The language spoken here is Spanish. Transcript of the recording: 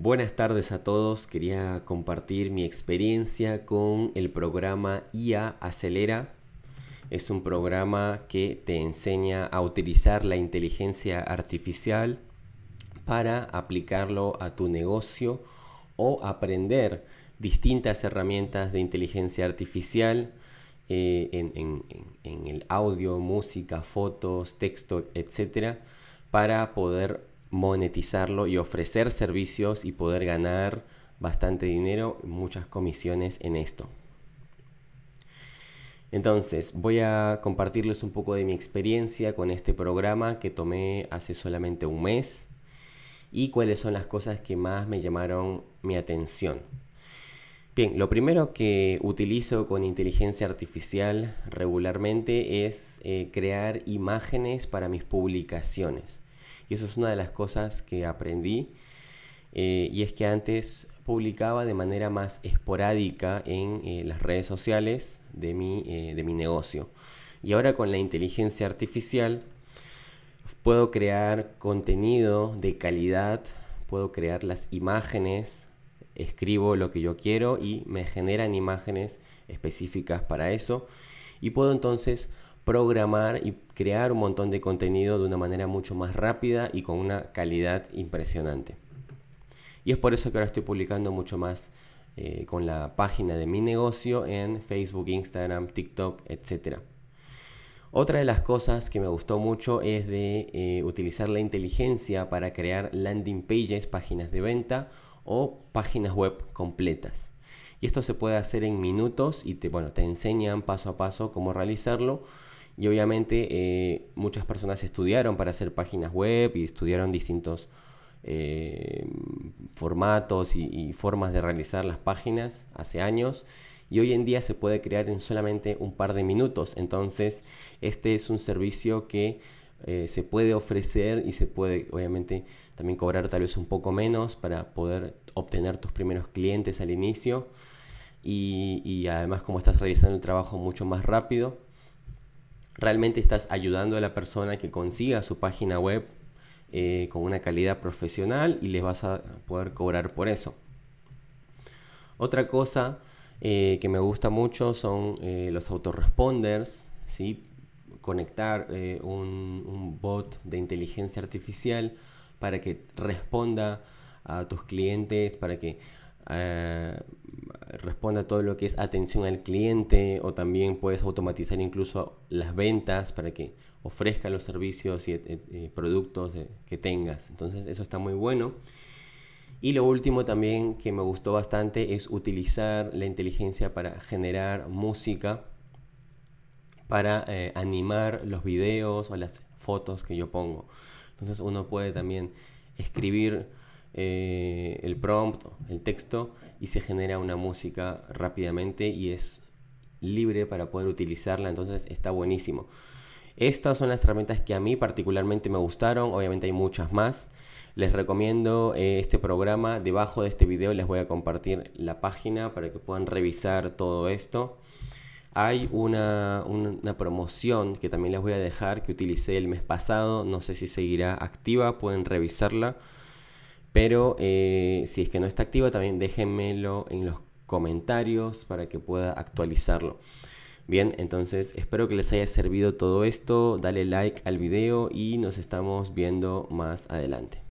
Buenas tardes a todos, quería compartir mi experiencia con el programa IA Acelera. Es un programa que te enseña a utilizar la inteligencia artificial para aplicarlo a tu negocio o aprender distintas herramientas de inteligencia artificial eh, en, en el audio, música, fotos, texto, etcétera, para poder monetizarlo y ofrecer servicios y poder ganar bastante dinero, muchas comisiones en esto. Entonces, voy a compartirles un poco de mi experiencia con este programa que tomé hace solamente un mes y cuáles son las cosas que más me llamaron mi atención. Bien, lo primero que utilizo con inteligencia artificial regularmente es eh, crear imágenes para mis publicaciones. Y eso es una de las cosas que aprendí. Eh, y es que antes publicaba de manera más esporádica en eh, las redes sociales de mi, eh, de mi negocio. Y ahora con la inteligencia artificial puedo crear contenido de calidad, puedo crear las imágenes, escribo lo que yo quiero y me generan imágenes específicas para eso. Y puedo entonces programar y crear un montón de contenido de una manera mucho más rápida y con una calidad impresionante. Y es por eso que ahora estoy publicando mucho más eh, con la página de mi negocio en Facebook, Instagram, TikTok, etc. Otra de las cosas que me gustó mucho es de eh, utilizar la inteligencia para crear landing pages, páginas de venta o páginas web completas. Y esto se puede hacer en minutos y bueno, te enseñan paso a paso cómo realizarlo. Y obviamente eh, muchas personas estudiaron para hacer páginas web y estudiaron distintos eh, formatos y, formas de realizar las páginas hace años. Y hoy en día se puede crear en solamente un par de minutos. Entonces, este es un servicio que eh, se puede ofrecer y se puede, obviamente, también cobrar tal vez un poco menos para poder obtener tus primeros clientes al inicio. y además, como estás realizando el trabajo mucho más rápido, realmente estás ayudando a la persona que consiga su página web eh, con una calidad profesional y les vas a poder cobrar por eso. Otra cosa eh, que me gusta mucho son eh, los autoresponders, ¿sí? conectar un, bot de inteligencia artificial para que responda a tus clientes, para que responda a todo lo que es atención al cliente o también puedes automatizar incluso las ventas para que ofrezca los servicios y eh, eh, eh, productos que tengas. Entonces eso está muy bueno. Y lo último también que me gustó bastante es utilizar la inteligencia para generar música, para animar los videos o las fotos que yo pongo. Entonces uno puede también escribir eh, el prompt, el texto, y se genera una música rápidamente y es libre para poder utilizarla, entonces está buenísimo. Estas son las herramientas que a mí particularmente me gustaron, obviamente hay muchas más. Les recomiendo eh, este programa, debajo de este video les voy a compartir la página para que puedan revisar todo esto. Hay una, una, promoción que también les voy a dejar que utilicé el mes pasado, no sé si seguirá activa, pueden revisarla. Pero eh, si es que no está activa, también déjenmelo en los comentarios para que pueda actualizarlo. Bien, entonces espero que les haya servido todo esto. Dale like al video y nos estamos viendo más adelante.